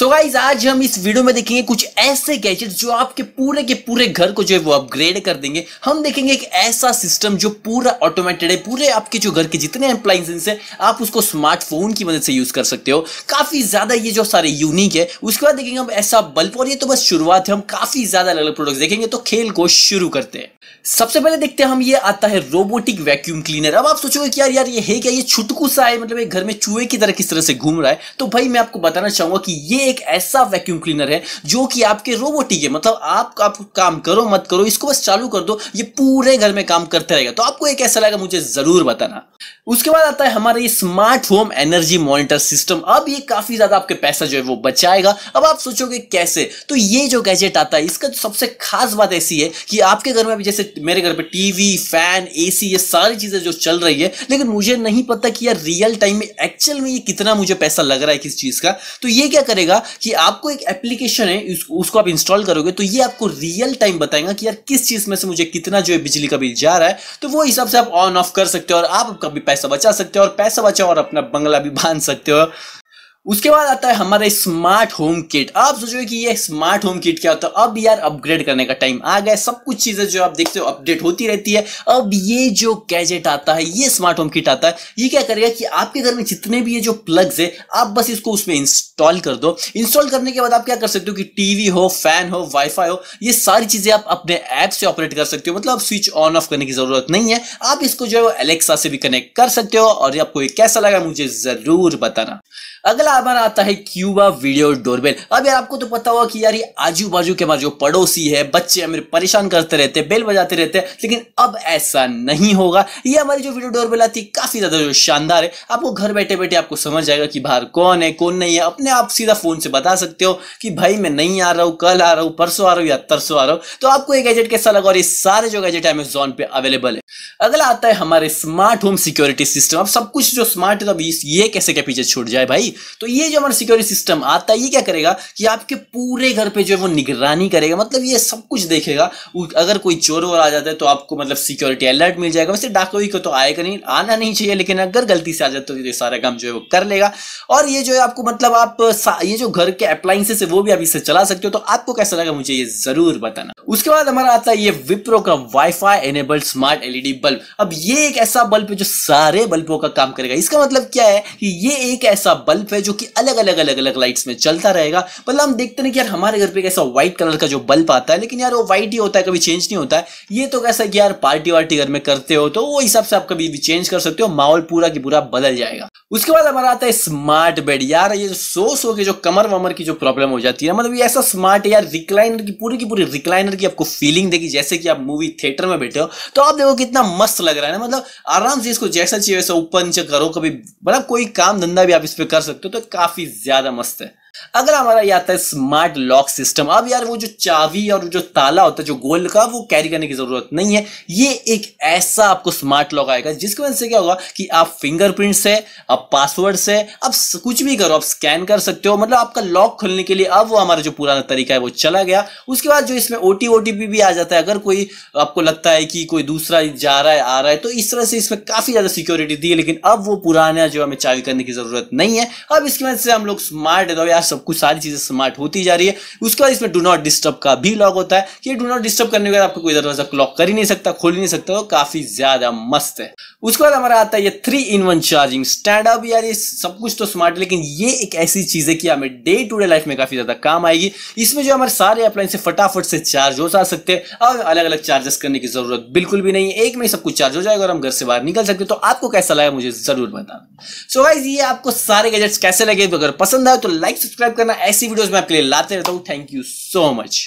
सो so guys आज हम इस वीडियो में देखेंगे कुछ ऐसे गैजेट्स जो आपके पूरे के पूरे घर को जो है वो अपग्रेड कर देंगे हम देखेंगे एक ऐसा सिस्टम जो पूरा ऑटोमेटेड है पूरे आपके जो घर के जितने एम्प्लाइंसेंस हैं आप उसको स्मार्टफोन की मदद से यूज कर सकते हो काफी ज्यादा ये जो सारे यूनिक है उसके बाद देखेंगे हम ऐसा बल्ब और ये तो बस शुरुआत है हम काफी ज्यादा अलग अलग प्रोडक्ट देखेंगे तो खेल को शुरू करते हैं सबसे पहले देखते हैं हम ये आता है रोबोटिक वैक्यूम क्लीनर अब आप सोचोगे कि यार यार ये है क्या ये छुटकू सा है मतलब ये घर में चूहे की तरह किस तरह से घूम रहा है तो भाई मैं आपको बताना चाहूंगा कि ये एक ऐसा वैक्यूम क्लीनर है जो कि आपके रोबोटिक है मतलब आप, आप काम करो मत करो इसको बस चालू कर दो ये पूरे घर में काम करते रहेगा तो आपको एक ऐसा लगेगा मुझे जरूर बताना उसके बाद आता है हमारा ये smart home energy monitor system अब ये काफी ज्यादा आपके पैसा जो है वो बचाएगा अब आप सोचोगे कैसे तो ये जो गैजेट आता है इसका सबसे खास बात ऐसी है कि आपके घर में भी जैसे मेरे घर पे टीवी फैन एसी ये सारी चीजें जो चल रही है लेकिन मुझे नहीं पता कि यार रियल टाइम में एक्चुअल में ये कितना मुझे पैसा लग रहा है किस चीज का तो ये क्या करेगा बताएगा कि आपको एक एप्लीकेशन है उसको आप इंस्टॉल करोगे तो ये आपको रियल टाइम बताएगा कि यार किस चीज में से मुझे कितना जो है बिजली का बिल जा रहा है तो वो हिसाब से आप ऑन ऑफ कर सकते हो और आप कभी पैसा बचा सकते हो और पैसा बचाओ और अपना बंगला भी बांध सकते हो उसके बाद आता है हमारा स्मार्ट होम किट आप सोचोगे कि ये स्मार्ट होम किट क्या होता है अब यार अपग्रेड करने का टाइम आ गया सब कुछ चीजें जो आप देखते हो अपडेट होती रहती है अब ये जो गैजेट आता है ये स्मार्ट होम किट आता है ये क्या करेगा कि आपके घर में जितने भी ये जो प्लग्स है आप बस इसको उसमें इंस्टॉल कर दो इंस्टॉल करने के बाद आप क्या कर सकते हो कि टीवी हो फैन हो वाईफाई हो ये सारी चीजें आप अपने ऐप से ऑपरेट कर सकते हो मतलब स्विच ऑन ऑफ करने की जरूरत नहीं है आप इसको जो है एलेक्सा से भी कनेक्ट कर सकते हो और आपको कैसा लगा मुझे जरूर बताना अगला बराबर आता है क्यूबा वीडियो डोरबेल अब यार आपको तो पता होगा कि यार ये आजू बाजू के हमारे जो पड़ोसी है बच्चे हमें परेशान करते रहते हैं बेल बजाते रहते हैं लेकिन अब ऐसा नहीं होगा ये हमारी जो वीडियो डोरबेल आती है काफी ज्यादा जो शानदार है आपको घर बैठे बैठे आपको समझ जाएगा कि बाहर कौन है कौन नहीं है अपने आप सीधा फोन से बता सकते हो कि भाई मैं नहीं आ रहा हूँ कल आ रहा हूँ परसों आ रहा हूँ या तरसों आ रहा हूँ तो आपको ये गैजेट कैसा लगा और ये सारे जो गैजेट है अमेजोन पे अवेलेबल है अगला आता है हमारे स्मार्ट होम सिक्योरिटी सिस्टम अब सब कुछ जो स्मार्ट है तो अब ये कैसे के पीछे छूट जाए भाई तो ये जो हमारा सिक्योरिटी सिस्टम आता है ये क्या करेगा कि आपके पूरे घर पे जो है वो निगरानी करेगा मतलब ये सब कुछ देखेगा अगर कोई चोर वोर आ जाता है तो आपको मतलब सिक्योरिटी अलर्ट मिल जाएगा वैसे डाकोई को तो आएगा नहीं आना नहीं चाहिए लेकिन अगर गलती से आ जाता है तो ये सारा काम जो है वो कर लेगा और ये जो है आपको मतलब आप ये जो घर के अप्लाइंसेस है वो भी आप इसे चला सकते हो तो आपको कैसा लगा मुझे ये जरूर बताना उसके बाद हमारा आता है ये विप्रो का wifi enabled smart LED bulb अब ये एक ऐसा बल्ब है जो सारे बल्बों का काम करेगा इसका मतलब क्या है कि ये एक ऐसा बल्ब है जो जो कि अलग अलग अलग अलग लाइट्स में चलता रहेगा मतलब हम देखते हैं कि यार हमारे घर पे कैसा व्हाइट कलर का जो बल्ब आता है लेकिन यार वो व्हाइट ही होता है कभी चेंज नहीं होता है ये तो कैसा कि यार पार्टी वार्टी घर में करते हो तो वो हिसाब से आप कभी भी चेंज कर सकते हो माहौल पूरा की पूरा बदल जाएगा उसके बाद हमारा आता है स्मार्ट बेड यार ये सो सो के जो कमर वमर की जो प्रॉब्लम हो जाती है मतलब ये ऐसा स्मार्ट है यार रिक्लाइनर की पूरी की पूरी रिक्लाइनर की आपको फीलिंग देगी जैसे कि आप मूवी थिएटर में बैठे हो तो आप देखो कितना मस्त लग रहा है ना मतलब आराम से इसको जैसा चाहिए वैसा ऊपर नीचे करो कभी मतलब कोई काम धंधा भी आप इस पर कर सकते हो तो तो काफ़ी ज़्यादा मस्त है अगला हमारा ये आता है स्मार्ट लॉक सिस्टम अब यार वो जो चावी और जो ताला होता है जो गोल्ड का वो कैरी करने की जरूरत नहीं है ये एक ऐसा आपको स्मार्ट लॉक आएगा जिसकी वजह से क्या होगा कि आप फिंगरप्रिंट से आप पासवर्ड से आप कुछ भी करो आप स्कैन कर सकते हो मतलब आपका लॉक खोलने के लिए अब वो हमारा जो पुराना तरीका है वो चला गया उसके बाद जो इसमें ओ टी भी आ जाता है अगर कोई आपको लगता है कि कोई दूसरा जा रहा है आ रहा है तो इस तरह से इसमें काफी ज्यादा सिक्योरिटी दी है लेकिन अब वो पुराना जो हमें चावी करने की जरूरत नहीं है अब इसकी वजह से हम लोग स्मार्ट है सब कुछ सारी चीज़ें स्मार्ट होती जा रही है उसके बाद इसमें डू नॉट डिस्टर्ब का भी लॉक होता है कि डू नॉट डिस्टर्ब करने के बाद आपको कोई दरवाजा लॉक कर ही नहीं सकता खोल ही नहीं सकता तो काफ़ी ज़्यादा मस्त है उसके बाद हमारा आता है ये three in one charging stand up यार ये सब कुछ तो स्मार्ट है लेकिन ये एक ऐसी चीज़ है कि हमें डे टू डे लाइफ में काफ़ी ज़्यादा काम आएगी इसमें जो हमारे सारे अप्लाइंस फटाफट से चार्ज हो जा सकते हैं और अलग अलग चार्जेस करने की ज़रूरत बिल्कुल भी नहीं है एक में सब कुछ चार्ज हो जाएगा और हम घर से बाहर निकल सकते तो आपको कैसा लगा मुझे ज़रूर बताना सो so ये आपको सारे गैजेट्स कैसे लगे अगर पसंद आए तो लाइक सब्सक्राइब करना ऐसी वीडियोस मैं आपके लिए लाते रहता हूँ थैंक यू सो मच